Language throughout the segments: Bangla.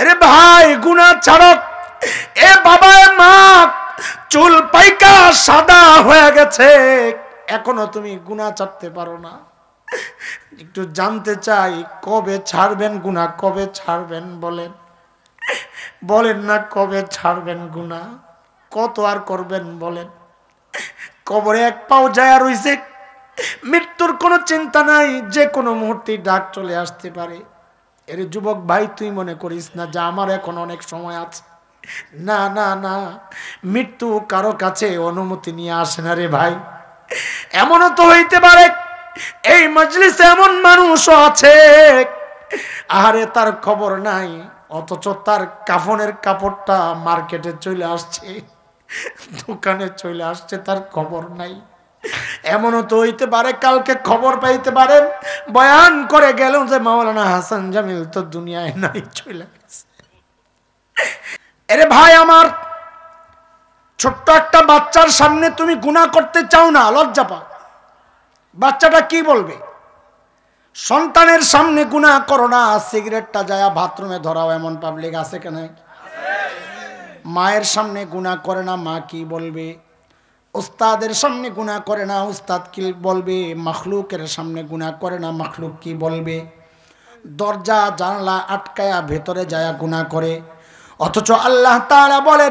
আরে ভাই গুণা ছাড়ক এ বাবা মা চুল পাইকা সাদা হয়ে গেছে এখনো তুমি গুণা ছাড়তে পারো না একটু জানতে চাই কবে ছাড়বেন গুণা কবে ছাড়বেন বলেন বলেন না কবে ছাড়বেন গুণা কত আর করবেন বলেন কবরে এক পাও যায় রইছে মৃত্যুর কোনো চিন্তা নাই যে কোনো মুহূর্তে ডাক চলে আসতে পারে এর যুবক ভাই তুই মনে করিস না যে আমার এখন অনেক সময় আছে না না না মৃত্যু কারো কাছে অনুমতি নিয়ে আসে না রে ভাই এমনও তো হইতে পারে এই মজলিসে এমন মানুষও আছে আরে তার খবর নাই অথচ তার কাফনের কাপড়টা মার্কেটে চলে আসছে দোকানে চলে আসছে তার খবর নাই এমনও তো হইতে পারে কালকে খবর পাইতে পারেন বয়ান করে গেল যে মাওলানা হাসান জামিল তো দুনিয়ায় নাই চলে গেছে এরে ভাই আমার ছোট্ট একটা বাচ্চার সামনে তুমি গুণা করতে চাও না লজ্জা পাও বাচ্চাটা কি বলবে সন্তানের সামনে গুণা করো না সিগারেটটা যায় বাথরুমে ধরাও এমন পাবলিক আছে কেন মায়ের সামনে গুণা করে না মা কি বলবে ওস্তাদের সামনে গুণা করে না উস্তাদ কি বলবে মখলুকের সামনে গুণা করে না মখলুক কি বলবে দরজা জানলা আটকায়া ভেতরে যায়া গুণা করে অথচ আল্লাহ তারা বলে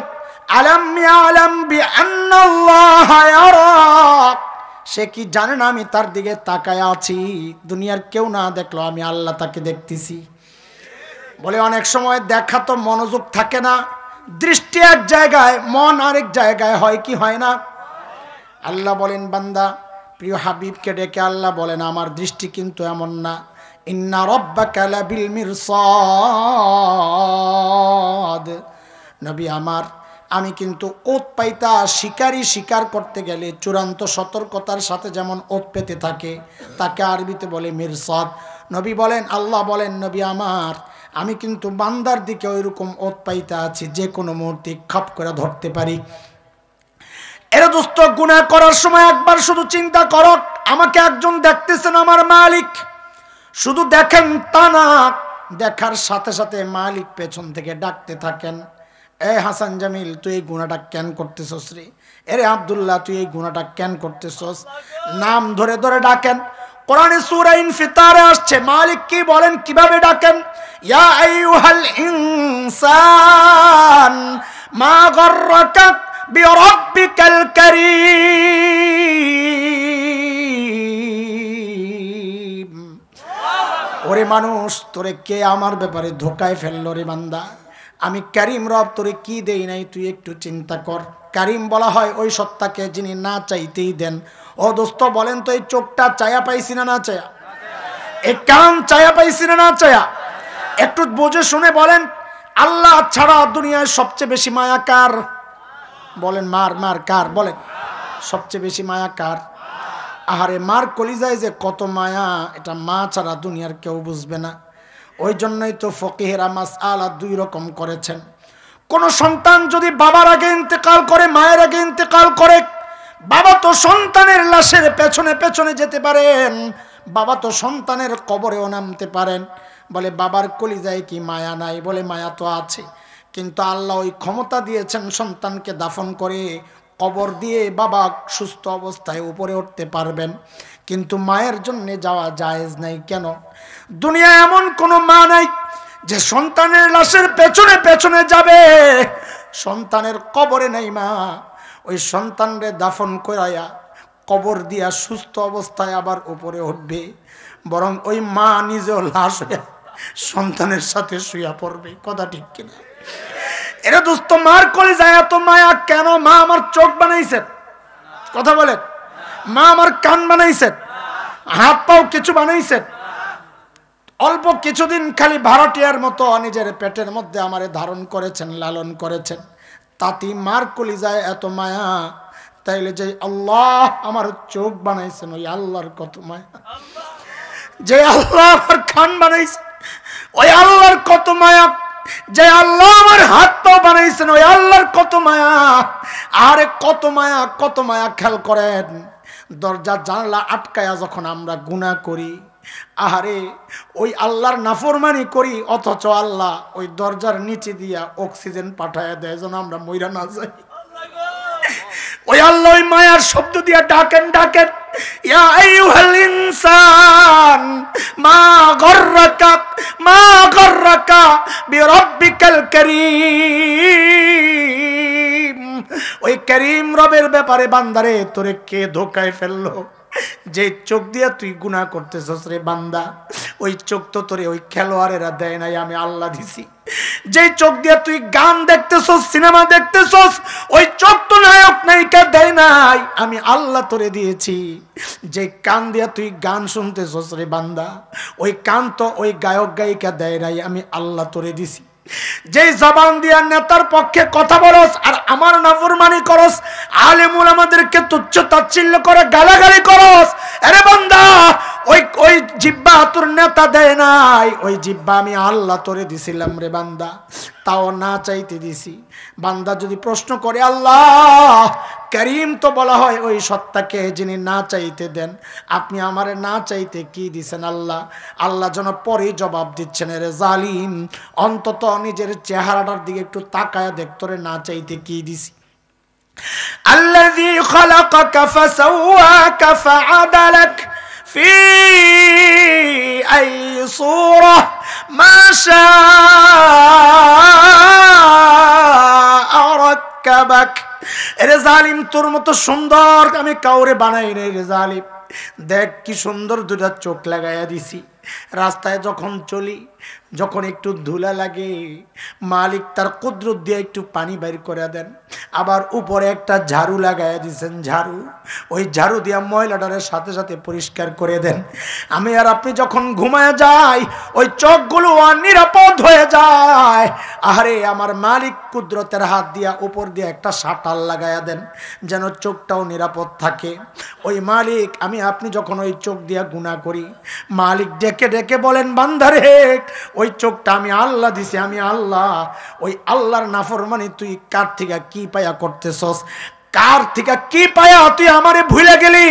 সে কি জানে না আমি তার দিকে তাকায় আছি দুনিয়ার কেউ না দেখলো আমি আল্লাহ তাকে দেখতেছি বলে অনেক সময় দেখা তো মনোযোগ থাকে না দৃষ্টি এক জায়গায় মন আরেক জায়গায় হয় কি হয় না আল্লাহ বলেন বান্দা প্রিয় হাবিবকে ডেকে আল্লাহ বলেন আমার দৃষ্টি কিন্তু এমন না ইন্না রব্বা কালা বিল মিরসাদ নবী আমার আমি কিন্তু ওত পাইতা শিকারী শিকার করতে গেলে চূড়ান্ত সতর্কতার সাথে যেমন ওত পেতে থাকে তাকে আরবিতে বলে মিরসাদ নবী বলেন আল্লাহ বলেন নবী আমার আমি কিন্তু বান্দার দিকে ওইরকম ওত পাইতা আছি যে কোনো মুহূর্তে খপ করে ধরতে পারি এর দোস্ত গুণা করার সময় একবার শুধু চিন্তা করো আমাকে একজন দেখতেছেন আমার মালিক শুধু দেখেন তা না দেখার সাথে সাথে মালিক পেছন থেকে ডাকতে থাকেন এ হাসান জামিল তুই এই গুণাটা কেন করতেছস রে এরে আবদুল্লাহ তুই এই গুণাটা কেন করতেছস নাম ধরে ধরে ডাকেন কোরআনে সূরা ইনফিতারে আসছে মালিক কি বলেন কিভাবে ডাকেন ইয়া আইয়ুহাল ইনসান মা গাররাকা بربك الكريم ওরে মানুষ তোরে কে আমার ব্যাপারে ধোকায় ফেললো রে বান্দা আমি কারিম রব তোরে কি দেই নাই তুই একটু চিন্তা কর কারিম বলা হয় ওই সত্তাকে যিনি না চাইতেই দেন ও দোস্ত বলেন তো এই চোখটা চায়া পাইছি না না চায়া এ কান চায়া পাইছি না না চায়া একটু বুঝে শুনে বলেন আল্লাহ ছাড়া দুনিয়ায় সবচেয়ে বেশি মায়াকার বলেন মার মার কার বলেন সবচেয়ে বেশি মায়া কার আহারে মার কলিজায় যে কত মায়া এটা মা ছাড়া দুনিয়ার কেউ বুঝবে না ওই জন্যই তো ফকিহেরা মাস আলা দুই রকম করেছেন কোন সন্তান যদি বাবার আগে ইন্তেকাল করে মায়ের আগে ইন্তেকাল করে বাবা তো সন্তানের লাশের পেছনে পেছনে যেতে পারেন বাবা তো সন্তানের কবরেও নামতে পারেন বলে বাবার কলিজায় কি মায়া নাই বলে মায়া তো আছে কিন্তু আল্লাহ ওই ক্ষমতা দিয়েছেন সন্তানকে দাফন করে কবর দিয়ে বাবা সুস্থ অবস্থায় উপরে উঠতে পারবেন কিন্তু মায়ের জন্যে যাওয়া জায়েজ নাই কেন দুনিয়া এমন কোনো মা নাই যে সন্তানের লাশের পেছনে পেছনে যাবে সন্তানের কবরে নাই মা ওই সন্তানরে দাফন করাইয়া কবর দিয়া সুস্থ অবস্থায় আবার উপরে উঠবে বরং ওই মা নিজেও লাশ সন্তানের সাথে শুয়া পড়বে কথা ঠিক কিনা এরা দোস্ত মার কলে যায় এত মায়া কেন মা আমার চোখ বানাইছেন কথা বলেন মা আমার কান বানাইছেন হাত পাও কিছু বানাইছেন অল্প কিছুদিন খালি ভারতীয়ার মতো নিজের পেটের মধ্যে আমারে ধারণ করেছেন লালন করেছেন তাতি মার কলি যায় এত মায়া তাইলে যে আল্লাহ আমার চোখ বানাইছেন ওই আল্লাহর কত মায়া যে আল্লাহ আমার খান বানাইছেন ওই আল্লাহর কত মায়া যে আল্লাহ আমার হাত পাও বানাইছেন ওই আল্লাহর কত মায়া আরে কত মায়া কত মায়া খেয়াল করেন দরজা জানলা আটকায়া যখন আমরা গুণা করি আহারে ওই আল্লাহর নাফরমানি করি অথচ আল্লাহ ওই দরজার নিচে দিয়া অক্সিজেন পাঠায় দেয় যেন আমরা মইরা না যাই ওই আল্লাহ ওই মায়ার শব্দ দিয়া ডাকেন ডাকেন ইয়া ইনসান ওই করিম রবের ব্যাপারে বান্দারে তোরে কে ধোকায় ফেললো যে চোখ দিয়া তুই গুণা করতেছস রে বান্দা ওই চোখ তো তোরে ওই খেলোয়াড়েরা দেয় নাই আমি আল্লাহ দিছি যে চোখ দিয়া তুই গান দেখতেছস সিনেমা দেখতেছস ওই চোখ তো নায়ক নায়িকা দেয় নাই আমি আল্লাহ তোরে দিয়েছি যে কান দিয়া তুই গান শুনতেছস রে বান্দা ওই কান তো ওই গায়ক গায়িকা দেয় নাই আমি আল্লাহ তোরে দিছি যেই জবান দিয়া নেতার পক্ষে কথা বলস আর আমার নাফরমানি করস আলেমুল আমাদেরকে তুচ্ছ তাচ্ছিল্য করে গালাগালি করস আরে বান্দা ওই ওই জিব্বা তোর নেতা দেয় নাই ওই জিব্বা আমি আল্লাহ তোরে দিছিলাম রে বান্দা তাও না চাইতে দিছি বান্দা যদি প্রশ্ন করে আল্লাহ করিম তো বলা হয় ওই সত্তাকে যিনি না চাইতে দেন আপনি আমারে না চাইতে কি দিছেন আল্লাহ আল্লাহ যেন পরেই জবাব দিচ্ছেন রে জালিম অন্তত নিজের চেহারাটার দিকে একটু তাকায় দেখতরে না চাইতে কি দিছি আল্লাহ في أي صورة ما شاء ركبك রেজালিম তোর মতো সুন্দর আমি কাউরে বানাই রে রেজালিম দেখ কি সুন্দর দুটা চোখ লাগাইয়া দিছি রাস্তায় যখন চলি যখন একটু ধুলা লাগে মালিক তার কুদরত দিয়ে একটু পানি বের করে দেন আবার উপরে একটা ঝাড়ু লাগাইয়া দিয়েছেন ঝাড়ু ওই ঝাড়ু দিয়া ময়লাটারের সাথে সাথে পরিষ্কার করে দেন আমি আর আপনি যখন ঘুমায় যাই ওই চোখগুলো আর নিরাপদ হয়ে যায় আরে আমার মালিক কুদরতের হাত দিয়া উপর দিয়ে একটা সাটাল লাগাইয়া দেন যেন চোখটাও নিরাপদ থাকে ওই মালিক আমি আপনি যখন ওই চোখ দিয়া গুণা করি মালিক ডেকে ডেকে বলেন বান্ধারেক ওই চোখটা আমি আল্লাহ দিছি আমি আল্লাহ ওই আল্লাহর নাফরমানি তুই কার থেকে কি পায়া করতেছস কার থেকে কি পায়া তুই আমারে ভুলে গেলি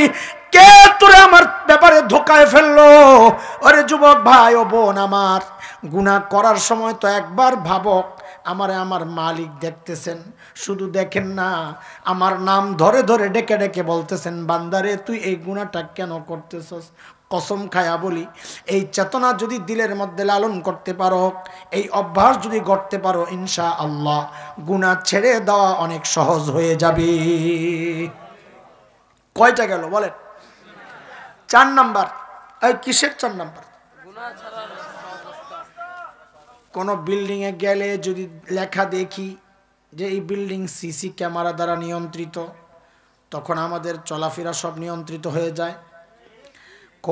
কে তোরে আমার ব্যাপারে ধোকায় ফেললো ওরে যুবক ভাই ও বোন আমার গুণা করার সময় তো একবার ভাবক আমারে আমার মালিক দেখতেছেন শুধু দেখেন না আমার নাম ধরে ধরে ডেকে ডেকে বলতেছেন বান্দারে তুই এই গুণাটা কেন করতেছস কসম খায়া বলি এই চেতনা যদি দিলের মধ্যে লালন করতে পারো এই অভ্যাস যদি গড়তে পারো ইনশা আল্লাহ গুণা ছেড়ে দেওয়া অনেক সহজ হয়ে যাবে কয়টা গেল বলেন চার নাম্বার এই কিসের চার নাম্বার কোনো বিল্ডিংয়ে গেলে যদি লেখা দেখি যে এই বিল্ডিং সিসি ক্যামেরা দ্বারা নিয়ন্ত্রিত তখন আমাদের চলাফেরা সব নিয়ন্ত্রিত হয়ে যায়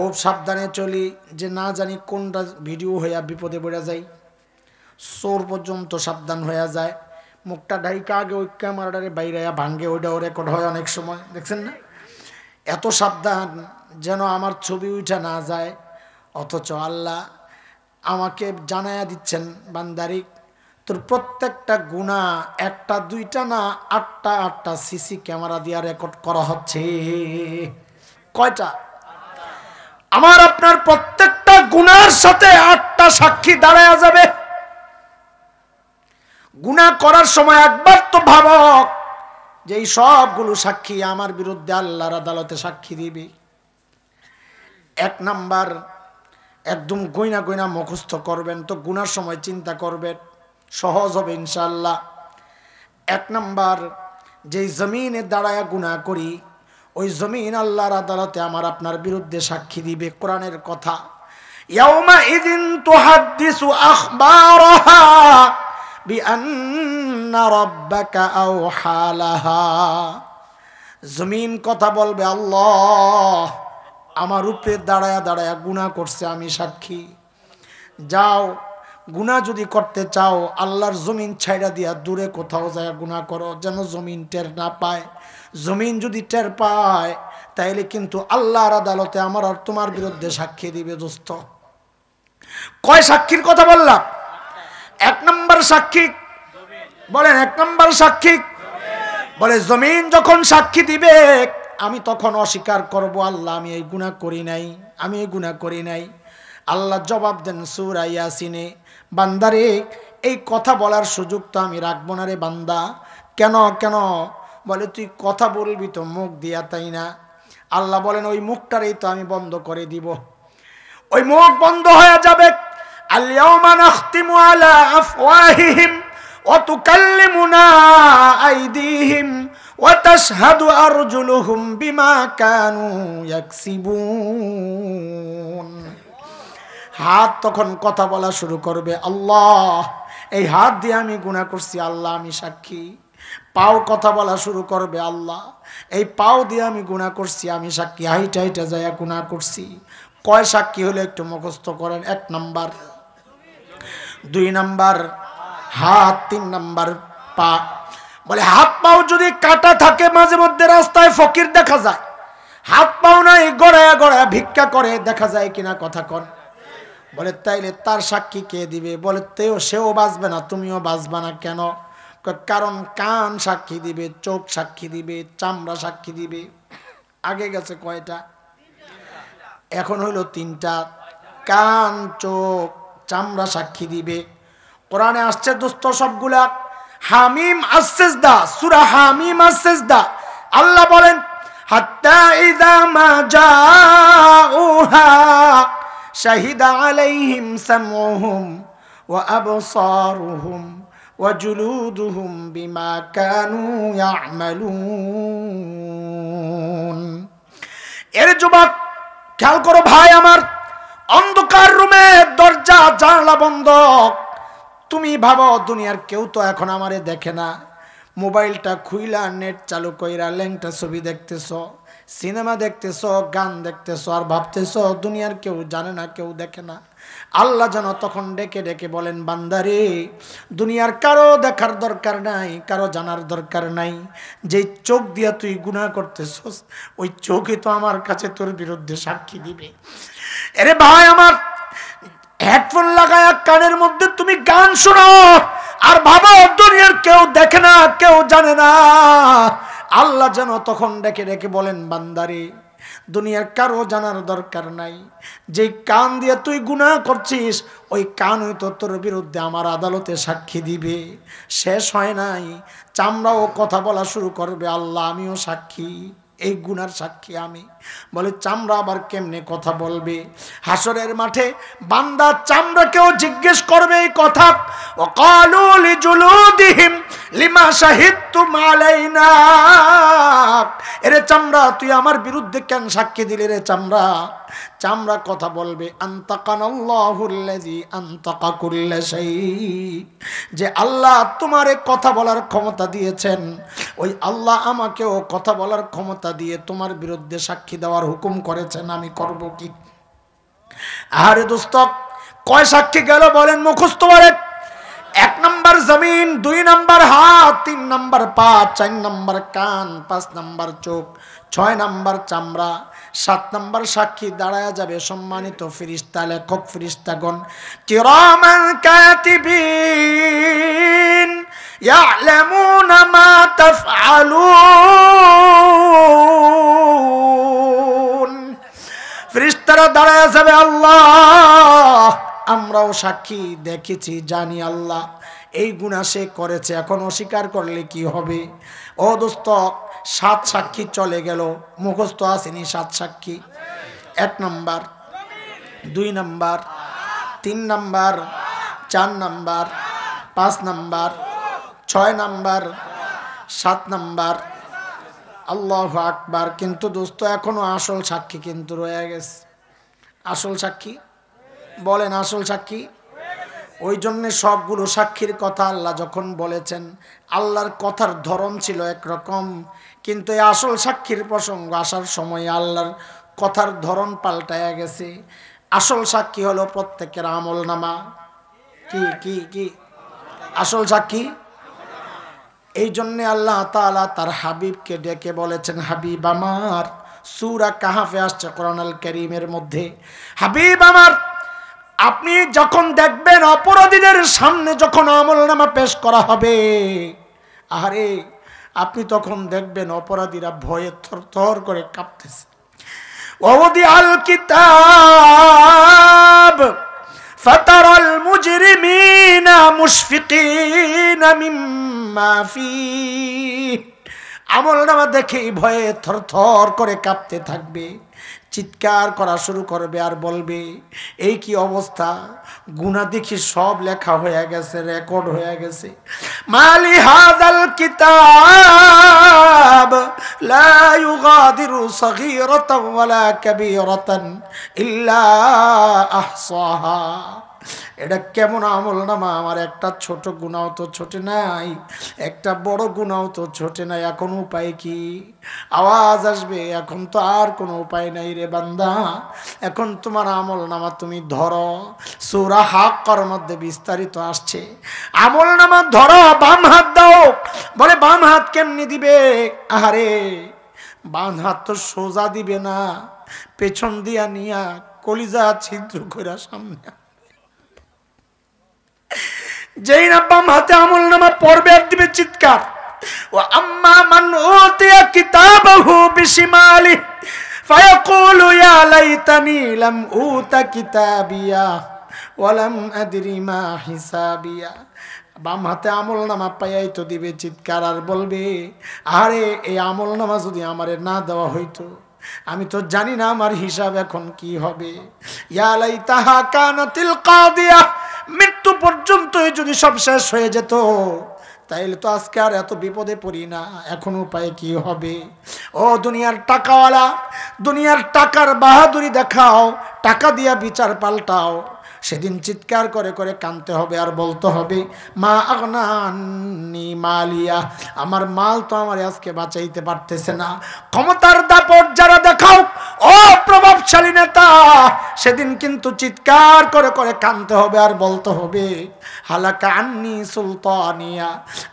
খুব সাবধানে চলি যে না জানি কোনটা ভিডিও হইয়া বিপদে পড়ে যায় চোর পর্যন্ত সাবধান হইয়া যায় মুখটা ঢাইকা আগে ওই ক্যামেরাটারে বাইরে ভাঙ্গে ওইটাও রেকর্ড হয় অনেক সময় দেখছেন না এত সাবধান যেন আমার ছবি উঠে না যায় অথচ আল্লাহ আমাকে জানাইয়া দিচ্ছেন বান্দারিক তোর প্রত্যেকটা গুণা একটা দুইটা না আটটা আটটা সিসি ক্যামেরা দিয়া রেকর্ড করা হচ্ছে কয়টা আমার আপনার প্রত্যেকটা গুনার সাথে আটটা সাক্ষী দাঁড়ায় যাবে গুণা করার সময় একবার তো ভাবক যে এই সবগুলো সাক্ষী আমার বিরুদ্ধে আল্লাহর আদালতে সাক্ষী দিবে এক নাম্বার একদম গইনা গইনা মুখস্থ করবেন তো গুনার সময় চিন্তা করবেন সহজ হবে ইনশাল্লাহ এক নাম্বার যেই জমিনে দাঁড়ায় গুণা করি ওই জমিন আল্লাহর আদালতে আমার আপনার বিরুদ্ধে সাক্ষী দিবে কোরআনের কথা জমিন কথা বলবে আল্লাহ আমার রূপে দাঁড়ায়া দাঁড়ায়া গুণা করছে আমি সাক্ষী যাও গুণা যদি করতে চাও আল্লাহর জমিন ছাইড়া দিয়া দূরে কোথাও যায় গুণা করো যেন জমিন টের না পায় জমিন যদি টের পায় তাইলে কিন্তু আল্লাহর আদালতে আমার আর তোমার বিরুদ্ধে সাক্ষী দিবে দোস্ত কয় সাক্ষীর কথা বললাম এক নম্বর সাক্ষী বলেন এক নম্বর সাক্ষী বলে জমিন যখন সাক্ষী দিবে আমি তখন অস্বীকার করব আল্লাহ আমি এই গুণা করি নাই আমি এই গুণা করি নাই আল্লাহ জবাব দেন সুরা ইয়াসিনে বান্দারে এই কথা বলার সুযোগ তো আমি রাখবো না রে বান্দা কেন কেন বলে তুই কথা বলবি তো মুখ দিয়া তাই না আল্লাহ বলেন ওই মুখটারেই তো আমি বন্ধ করে দিব ওই মুখ বন্ধ হয়ে যাবে ওয়া হাত তখন কথা বলা শুরু করবে আল্লাহ এই হাত দিয়ে আমি গুণা করছি আল্লাহ আমি সাক্ষী পাও কথা বলা শুরু করবে আল্লাহ এই পাও দিয়ে আমি গুণা করছি আমি সাক্ষী হাইটা হাইটা যাইয়া গুণা করছি কয় সাক্ষী হলে একটু মুখস্থ করেন এক নাম্বার দুই নাম্বার হাত তিন নাম্বার পা বলে হাত পাও যদি কাটা থাকে মাঝে মধ্যে রাস্তায় ফকির দেখা যায় হাত পাও নাই গড়ায়া গড়ায়া ভিক্ষা করে দেখা যায় কিনা কথা কন বলে তাইলে তার সাক্ষী কে দিবে বলে তেও সেও বাঁচবে না তুমিও বাঁচবে না কেন কারণ কান সাক্ষী দিবে চোখ সাক্ষী দিবে চামড়া সাক্ষী দিবে আগে গেছে কয়টা এখন হইল তিনটা কান চোখ চামড়া সাক্ষী দিবে কোরআনে আসছে দুস্ত সবগুলা হামিম দা সুরা হামিম দা আল্লাহ বলেন শাহিদা আলাইহিম সামুহুম ওয়া আবসারুহুম وجلودهم بما كانوا يعملون এর যুবক খেয়াল করো ভাই আমার অন্ধকার রুমে দরজা জানলা বন্ধ তুমি ভাবো দুনিয়ার কেউ তো এখন আমারে দেখে না মোবাইলটা খুইলা নেট চালু কইরা ল্যাংটা ছবি দেখতেছ সিনেমা দেখতেছ গান দেখতেছ আর ভাবতেছ দুনিয়ার কেউ জানে না কেউ দেখে না আল্লাহ যেন তখন ডেকে ডেকে বলেন বান্দারে দুনিয়ার কারো দেখার দরকার নাই কারো জানার দরকার নাই যে চোখ দিয়া তুই গুণা করতেছস ওই চোখে তো আমার কাছে তোর বিরুদ্ধে সাক্ষী দিবে এরে ভাই আমার হেডফোন লাগায় কানের মধ্যে তুমি গান শোনো আর ভাবো দুনিয়ার কেউ দেখে না কেউ জানে না আল্লাহ যেন তখন ডেকে ডেকে বলেন বান্দারে দুনিয়ার কারো জানার দরকার নাই যে কান দিয়ে তুই গুণা করছিস ওই কান তো তোর বিরুদ্ধে আমার আদালতে সাক্ষী দিবে শেষ হয় নাই চামড়াও কথা বলা শুরু করবে আল্লাহ আমিও সাক্ষী এই গুনার সাক্ষী আমি বলে চামড়া আবার কেমনে কথা বলবে হাসরের মাঠে বান্দা চামড়াকেও জিজ্ঞেস করবে এই কথা লিমা এরে চামড়া তুই আমার বিরুদ্ধে কেন সাক্ষী দিলি রে চামড়া চামড়া কথা বলবে যে আল্লাহ তোমারে কথা বলার ক্ষমতা দিয়েছেন ওই আল্লাহ আমাকেও কথা বলার ক্ষমতা দিয়ে তোমার বিরুদ্ধে সাক্ষী দেওয়ার হুকুম করেছেন আমি করব কি আরে দোস্ত কয় সাক্ষী গেল বলেন মুখস্ত বলেন এক নম্বর জমিন দুই নম্বর হাত তিন নম্বর পা চার নম্বর কান পাঁচ নম্বর চোখ ছয় নম্বর চামড়া সাত নম্বর সাক্ষী দাঁড়ায় যাবে সম্মানিত ফিরিস্তা লেখক ফিরিস্তাগণ কিরমান কাতিবিন দাঁড়ায় যাবে আল্লাহ আমরাও সাক্ষী দেখেছি জানি আল্লাহ এই গুণা সে করেছে এখন অস্বীকার করলে কি হবে ও দোস্ত সাত সাক্ষী চলে গেল মুখস্থ আসেনি সাত সাক্ষী এক নম্বর দুই নাম্বার তিন নাম্বার চার নাম্বার পাঁচ নাম্বার ছয় নাম্বার সাত নাম্বার আল্লাহ আকবার কিন্তু দোস্ত এখনও আসল সাক্ষী কিন্তু রয়ে গেছে আসল সাক্ষী বলেন আসল সাক্ষী ওই জন্যে সবগুলো সাক্ষীর কথা আল্লাহ যখন বলেছেন আল্লাহর কথার ধরন ছিল একরকম কিন্তু এই আসল সাক্ষীর প্রসঙ্গ আসার সময় আল্লাহর কথার ধরন পাল্টায় গেছে আসল সাক্ষী হলো প্রত্যেকের আমল নামা কি কি কি আসল সাক্ষী এই জন্যে আল্লাহ তালা তার হাবিবকে ডেকে বলেছেন হাবিব আমার সুরা কাহাফে আসছে কোরআনাল করিমের মধ্যে হাবিব আমার আপনি যখন দেখবেন অপরাধীদের সামনে যখন আমল নামা পেশ করা হবে আরে আপনি তখন দেখবেন অপরাধীরা ভয়ে থর থর করে কাঁপতেছে অবধি আল কিতাব فترى المجرمين مشفقين مما فيه আমল নামা দেখে ভয়ে থর থর করে কাঁপতে থাকবে চিৎকার করা শুরু করবে আর বলবে এই কি অবস্থা গুণা দেখি সব লেখা হয়ে গেছে রেকর্ড হয়ে গেছে মালি হাদাল কিতাব লা ইউগাদিরু সগীরাতান ওয়ালা কাবীরাতান ইল্লা আহসাহা এটা কেমন আমল নামা আমার একটা ছোট গুণাও তো ছোটে নাই একটা বড় গুণাও তো ছোটে নাই এখন উপায় কি আওয়াজ আসবে এখন তো আর কোনো উপায় নাই রে বান্দা এখন তোমার আমল নামা তুমি ধরো সুরা হাক্কার মধ্যে বিস্তারিত আসছে আমল নামা ধরো বাম হাত দাও বলে বাম হাত কেমনি দিবে আহারে বাম হাত তো সোজা দিবে না পেছন দিয়া নিয়া কলিজা ছিদ্র কইরা সামনে যেই হাতে আমল নামা দিবে চিৎকার ও আম্মা মান বিশিমালি ফায়াকুলু কিতাবিয়া হিসাবিয়া বাম হাতে আমল নামা পাইয়াই তো দিবে চিৎকার আর বলবে আরে এই আমল নামা যদি আমারে না দেওয়া হইতো আমি তো জানি না আমার হিসাব এখন কি হবে ইয়ালাই তাহা তিলকা কাদিয়া মৃত্যু পর্যন্তই যদি সব শেষ হয়ে যেত তাইলে তো আজকে আর এত বিপদে পড়ি না এখন উপায় কি হবে ও দুনিয়ার টাকাওয়ালা দুনিয়ার টাকার বাহাদুরি দেখাও টাকা দিয়া বিচার পাল্টাও সেদিন চিৎকার করে করে কানতে হবে আর বলতে হবে মা আগনানি মালিয়া আমার মাল তো আমার আজকে বাঁচাইতে পারতেছে না ক্ষমতার দাপট যারা দেখাও ও প্রভাবশালী নেতা সেদিন কিন্তু চিৎকার করে করে কানতে হবে আর বলতে হবে হালাকা আন্নি সুলতানিয়া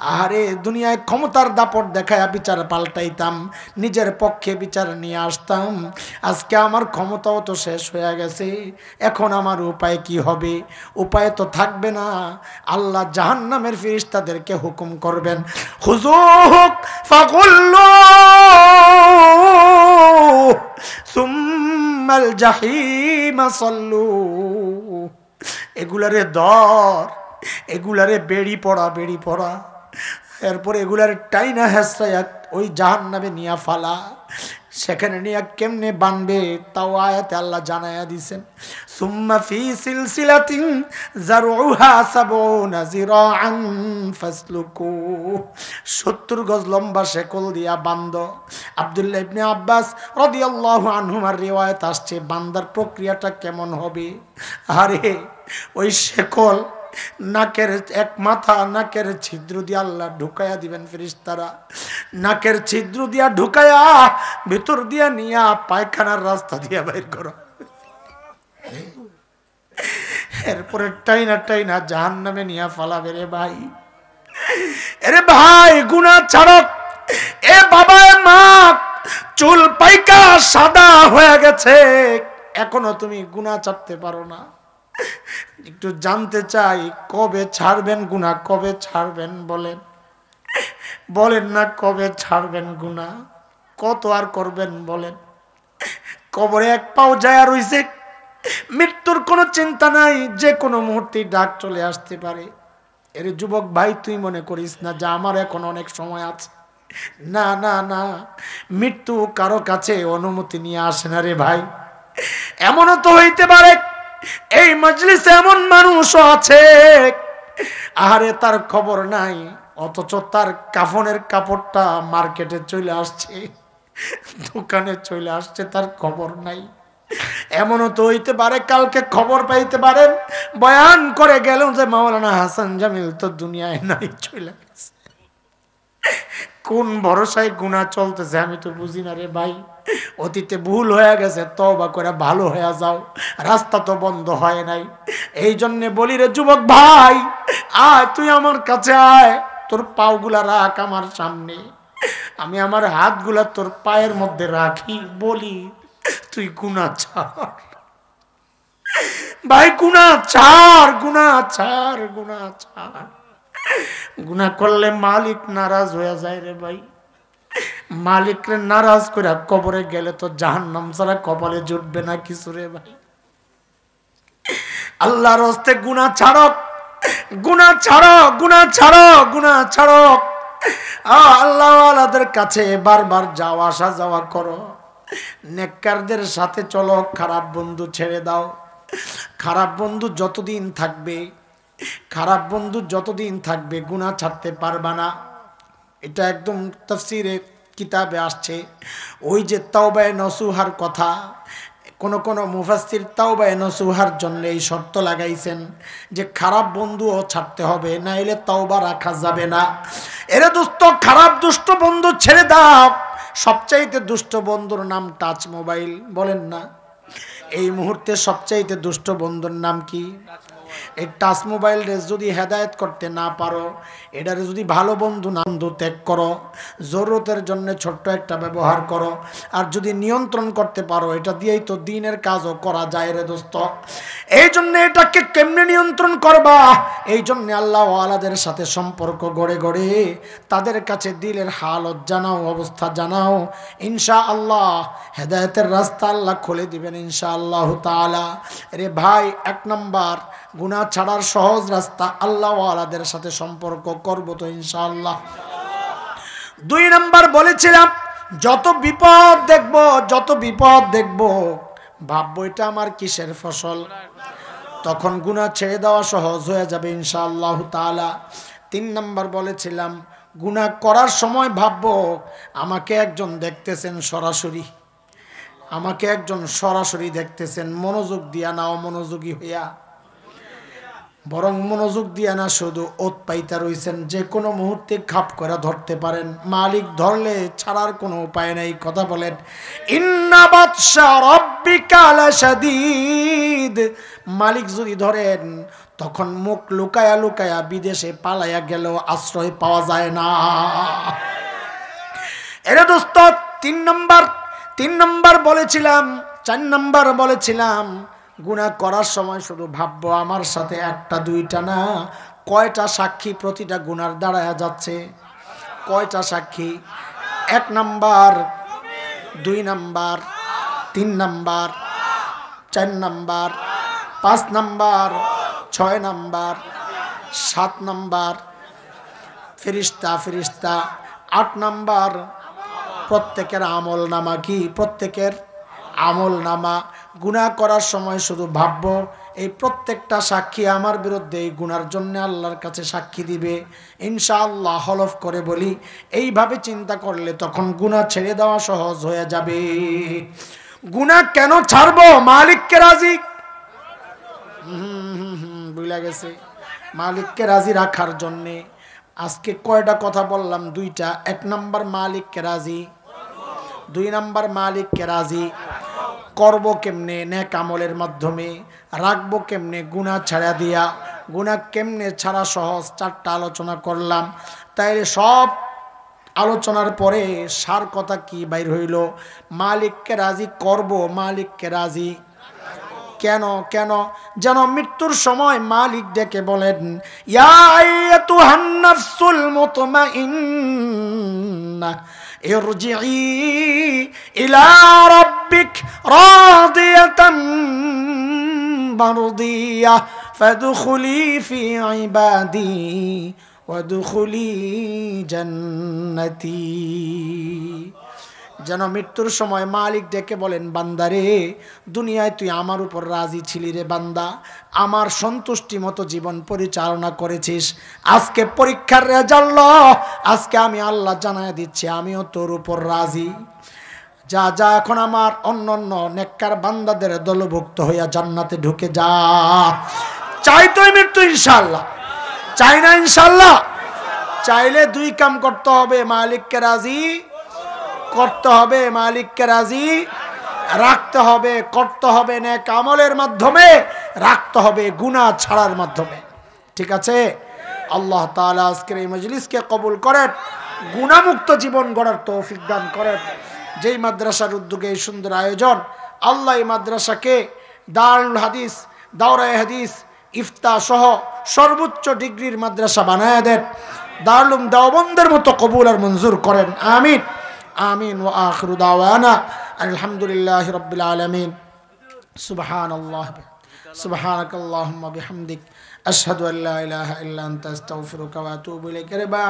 আহারে দুনিয়ায় ক্ষমতার দাপট দেখায় বিচার পাল্টাইতাম নিজের পক্ষে বিচার নিয়ে আসতাম আজকে আমার ক্ষমতাও তো শেষ হয়ে গেছে এখন আমার উপায় কি হবে উপায় তো থাকবে না আল্লাহ জাহান নামের ফিরিস তাদেরকে হুকুম করবেন হুজুক ফাগুল্ল সুম্মাল জাহিমা সল্লু এগুলারে দর এগুলারে বেড়ি পড়া বেড়ি পড়া এরপর এগুলার টাইনা হেসরাইয়া ওই জাহান নামে নিয়া ফালা সেখানে নিয়ে কেমনে বানবে তাও আয়াতে আল্লাহ জানায়া দিছেন সুম্মা ফি সিলসিলাতিন জারউহা সাবউনা জিরাআন ফাসলুকু 70 গজ লম্বা শেকল দিয়া বান্দ আব্দুল্লাহ ইবনে আব্বাস রাদিয়াল্লাহু আনহুমার রিওয়ায়াত আসছে বান্দার প্রক্রিয়াটা কেমন হবে আরে ওই শেকল নাকের এক মাথা নাকের ছিদ্র দিয়ে আল্লাহ ঢুকাইয়া দিবেন ফিরিস্তারা নাকের ছিদ্র দিয়া ঢুকাইয়া ভিতর দিয়া নিয়া পায়খানার রাস্তা দিয়া বাইর করো এরপরে টাইনা টাইনা জাহান নামে নিয়া ফালাবে রে ভাই এরে ভাই গুনা ছাড়ক এ বাবা মা চুল পাইকা সাদা হয়ে গেছে এখনো তুমি গুণা চাপতে পারো না একটু জানতে চাই কবে ছাড়বেন গুনা কবে ছাড়বেন বলেন বলেন না কবে ছাড়বেন গুনা কত আর করবেন বলেন কবরে এক পাও যায় রইছে মৃত্যুর কোনো চিন্তা নাই যে কোনো মুহূর্তে ডাক চলে আসতে পারে এর যুবক ভাই তুই মনে করিস না যে আমার এখন অনেক সময় আছে না না না মৃত্যু কারো কাছে অনুমতি নিয়ে আসে না রে ভাই এমনও তো হইতে পারে এই মজলিসে এমন মানুষ আছে আরে তার খবর নাই অথচ তার কাফনের কাপড়টা মার্কেটে চলে আসছে দোকানে চলে আসছে তার খবর নাই এমনও তো হইতে পারে কালকে খবর পাইতে পারেন বয়ান করে গেল যে মাওলানা হাসান জামিল তো দুনিয়ায় নাই চলে গেছে কোন ভরসায় গুণা চলতেছে আমি তো বুঝি না রে ভাই অতীতে ভুল হয়ে গেছে বা করে ভালো হয়ে যাও রাস্তা তো বন্ধ হয় নাই এই জন্যে বলি রে যুবক ভাই আয় তুই আমার কাছে আয় তোর পাওগুলা রাখ আমার সামনে আমি আমার হাতগুলা তোর পায়ের মধ্যে রাখি বলি তুই গুণা ছাড় ভাই গুণা ছাড় গুণা ছাড় গুণা ছাড় গুণা করলে মালিক নারাজ হয়ে যায় রে ভাই মালিকরে নারাজ করে কবরে গেলে তো জাহান নাম ছাড়া কপালে জুটবে না কিছু রে ভাই আল্লাহর হস্তে গুণা ছাড়ক গুণা ছাড়ো গুণা ছাড়ো গুণা ছাড়ক আল্লাহ আল্লাহদের কাছে বারবার যাওয়া আসা যাওয়া করো নেককারদের সাথে চলো খারাপ বন্ধু ছেড়ে দাও খারাপ বন্ধু যতদিন থাকবে খারাপ বন্ধু যতদিন থাকবে গুণা ছাড়তে পারবা না এটা একদম তফসিরে কিতাবে আসছে ওই যে তাওবায় নসুহার কথা কোন কোন তাও তাওবায় নসুহার জন্য এই শর্ত লাগাইছেন যে খারাপ বন্ধুও ছাড়তে হবে না এলে তাওবা রাখা যাবে না এরে দোস্ত খারাপ দুষ্ট বন্ধু ছেড়ে দাও সবচাইতে দুষ্ট বন্ধুর নাম টাচ মোবাইল বলেন না এই মুহূর্তে সবচাইতে দুষ্ট বন্ধুর নাম কি এই টাচ মোবাইল রেস যদি হেদায়ত করতে না পারো এটার যদি ভালো বন্ধু নান্ধু ত্যাগ করো জরুরতের জন্য ছোট্ট একটা ব্যবহার করো আর যদি নিয়ন্ত্রণ করতে পারো এটা দিয়েই তো দিনের কাজও করা যায় রে দোস্ত এই জন্য এটাকে কেমনে নিয়ন্ত্রণ করবা এই জন্য আল্লাহ আলাদের সাথে সম্পর্ক গড়ে গড়ে তাদের কাছে দিলের হালত জানাও অবস্থা জানাও ইনশা আল্লাহ হেদায়তের রাস্তা আল্লাহ খুলে দিবেন ইনশা আল্লাহ তালা রে ভাই এক নম্বর গুণা ছাড়ার সহজ রাস্তা আল্লাহ আলাদের সাথে সম্পর্ক করব তো ইনশাআল্লাহ দুই নাম্বার বলেছিলাম যত বিপদ দেখব যত বিপদ দেখব ভাববো এটা আমার কিসের ফসল তখন গুণা ছেড়ে দেওয়া সহজ হয়ে যাবে ইনশাআল্লাহ তালা তিন নাম্বার বলেছিলাম গুণা করার সময় ভাববো আমাকে একজন দেখতেছেন সরাসরি আমাকে একজন সরাসরি দেখতেছেন মনোযোগ দিয়া নাও মনোযোগী হইয়া বরং মনোযোগ দিয়ে না শুধু ওত পাইতা রয়েছেন যে কোনো মুহূর্তে খাপ করে ধরতে পারেন মালিক ধরলে ছাড়ার কোনো উপায় নেই কথা বলেন মালিক যদি ধরেন তখন মুখ লুকায়া লুকায়া বিদেশে পালাইয়া গেল আশ্রয় পাওয়া যায় না এরা দোস্ত তিন নম্বর তিন নম্বর বলেছিলাম চার নম্বর বলেছিলাম গুণা করার সময় শুধু ভাববো আমার সাথে একটা দুইটা না কয়টা সাক্ষী প্রতিটা গুণার দাঁড়ায় যাচ্ছে কয়টা সাক্ষী এক নাম্বার দুই নাম্বার তিন নাম্বার চার নাম্বার পাঁচ নাম্বার ছয় নাম্বার সাত নাম্বার ফিরিস্তা ফিরিস্তা আট নাম্বার প্রত্যেকের আমল নামা কি প্রত্যেকের আমল নামা গুণা করার সময় শুধু ভাবব এই প্রত্যেকটা সাক্ষী আমার বিরুদ্ধে এই গুণার জন্য আল্লাহর কাছে সাক্ষী দিবে ইনশাআল্লাহ হলফ করে বলি এইভাবে চিন্তা করলে তখন গুণা ছেড়ে দেওয়া সহজ হয়ে যাবে গুণা কেন ছাড়ব মালিককে রাজি বুঝলা গেছে মালিককে রাজি রাখার জন্যে আজকে কয়টা কথা বললাম দুইটা এক নাম্বার মালিককে রাজি দুই নাম্বার মালিককে রাজি করব কেমনে নেক আমলের মাধ্যমে রাখবো কেমনে গুণা ছাড়া দিয়া গুণা কেমনে ছাড়া সহজ চারটা আলোচনা করলাম তাই সব আলোচনার পরে সার কথা কি বাইর হইল মালিককে রাজি করব মালিককে রাজি কেন কেন যেন মৃত্যুর সময় মালিক ডেকে বলেন ارجعي إلى ربك راضية مرضية فادخلي في عبادي وادخلي جنتي যেন মৃত্যুর সময় মালিক ডেকে বলেন বান্দারে দুনিয়ায় তুই আমার উপর রাজি ছিলি রে বান্দা আমার সন্তুষ্টি মতো জীবন পরিচালনা করেছিস আজকে পরীক্ষার রেজাল্ট আজকে আমি আল্লাহ জানাই দিচ্ছি আমিও তোর উপর রাজি যা যা এখন আমার অন্য অন্য নেককার বান্দাদের দলভুক্ত হইয়া জান্নাতে ঢুকে যা চাই তুই মৃত্যু ইনশাল্লাহ চাই না ইনশাল্লাহ চাইলে দুই কাম করতে হবে মালিককে রাজি করতে হবে মালিককে রাজি রাখতে হবে করতে হবে না কামলের মাধ্যমে রাখতে হবে গুণা ছাড়ার মাধ্যমে ঠিক আছে আল্লাহ তালা আজকের এই মজলিসকে কবুল করেন গুণামুক্ত জীবন গড়ার তৌফিক দান করেন যেই মাদ্রাসার উদ্যোগে এই সুন্দর আয়োজন আল্লাহ এই মাদ্রাসাকে দারুল হাদিস দাওরায় হাদিস ইফতা সহ সর্বোচ্চ ডিগ্রির মাদ্রাসা বানায় দেন দারুল দাওবন্দের মতো কবুল আর মঞ্জুর করেন আমিন آمين وآخر دعوانا أن الحمد لله رب العالمين سبحان الله سبحانك اللهم بحمدك أشهد أن لا إله إلا أنت أستغفرك وأتوب إليك